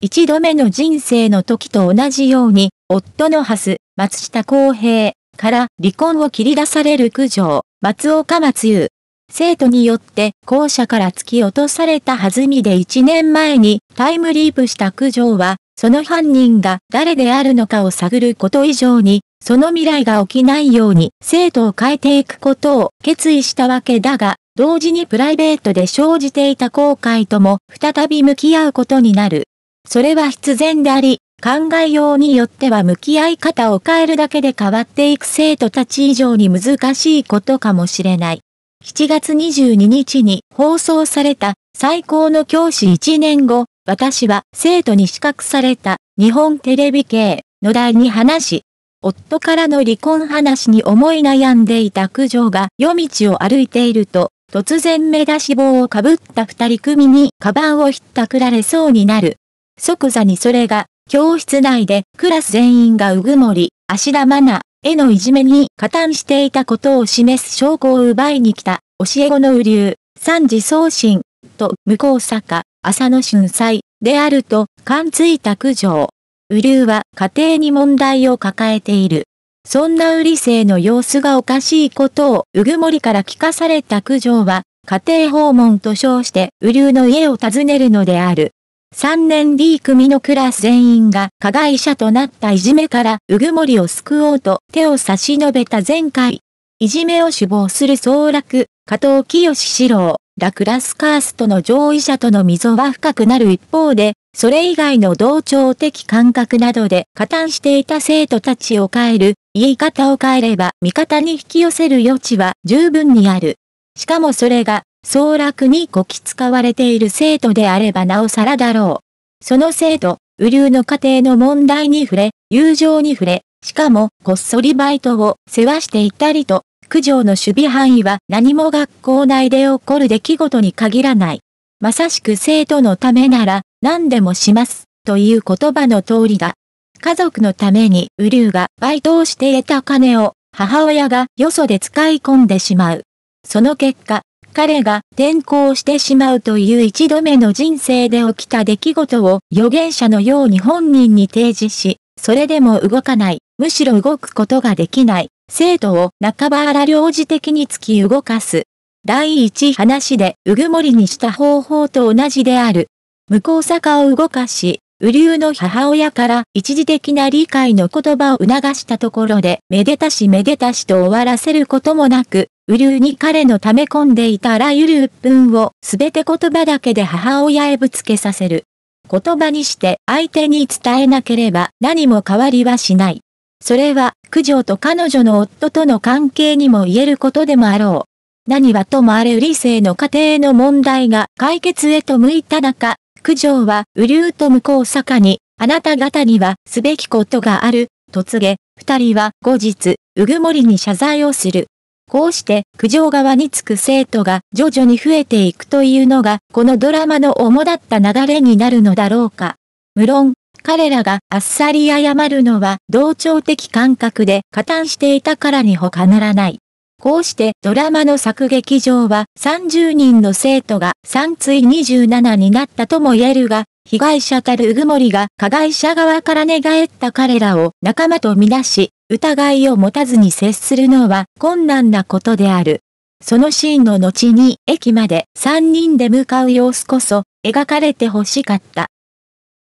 一度目の人生の時と同じように、夫のハス、松下洸平から離婚を切り出される九条、松岡松優。生徒によって校舎から突き落とされた弾みで1年前にタイムリープした九条は、その犯人が誰であるのかを探ること以上に、その未来が起きないように生徒を変えていくことを決意したわけだが、同時にプライベートで生じていた後悔とも再び向き合うことになる。それは必然であり、考えようによっては向き合い方を変えるだけで変わっていく生徒たち以上に難しいことかもしれない。7月22日に放送された最高の教師1年後、私は生徒に資格された日本テレビ系の題に話し、夫からの離婚話に思い悩んでいた九条が夜道を歩いていると、突然目出し帽をかぶった二人組にカバンをひったくられそうになる。即座にそれが、教室内でクラス全員がうぐもり、足田まな、へのいじめに加担していたことを示す証拠を奪いに来た、教え子の雨流、三次送信、と向こう坂、朝の春祭、であると、勘ついた苦情。雨流は家庭に問題を抱えている。そんな雨り生の様子がおかしいことをうぐもりから聞かされた苦情は、家庭訪問と称して雨流の家を訪ねるのである。3年 D 組のクラス全員が加害者となったいじめからうぐもりを救おうと手を差し伸べた前回。いじめを首謀する総楽、加藤清志郎ラクラスカーストの上位者との溝は深くなる一方で、それ以外の同調的感覚などで加担していた生徒たちを変える、言い方を変えれば味方に引き寄せる余地は十分にある。しかもそれが総楽にこき使われている生徒であればなおさらだろう。その生徒、雨竜の家庭の問題に触れ、友情に触れ、しかもこっそりバイトを世話していたりと、九条の守備範囲は何も学校内で起こる出来事に限らない。まさしく生徒のためなら何でもします、という言葉の通りだ。家族のために雨竜がバイトをして得た金を母親がよそで使い込んでしまう。その結果、彼が転校してしまうという一度目の人生で起きた出来事を預言者のように本人に提示し、それでも動かない、むしろ動くことができない、生徒を半ば荒領事的に突き動かす。第一話でうぐもりにした方法と同じである。向こう坂を動かし、雨竜の母親から一時的な理解の言葉を促したところで、めでたしめでたしと終わらせることもなく、ュウに彼の溜め込んでいたあらゆる鬱憤をすべて言葉だけで母親へぶつけさせる。言葉にして相手に伝えなければ何も変わりはしない。それは、九条と彼女の夫との関係にも言えることでもあろう。何はともあれ理性の過程の問題が解決へと向いた中、九条はュウと向こう坂に、あなた方にはすべきことがある、と告げ、二人は後日、うぐもりに謝罪をする。こうして苦情側につく生徒が徐々に増えていくというのがこのドラマの主だった流れになるのだろうか。無論、彼らがあっさり謝るのは同調的感覚で加担していたからに他ならない。こうしてドラマの作劇場は30人の生徒が3対27になったとも言えるが、被害者たる鵜久森が加害者側から寝返った彼らを仲間とみなし、疑いを持たずに接するのは困難なことである。そのシーンの後に駅まで3人で向かう様子こそ描かれて欲しかった。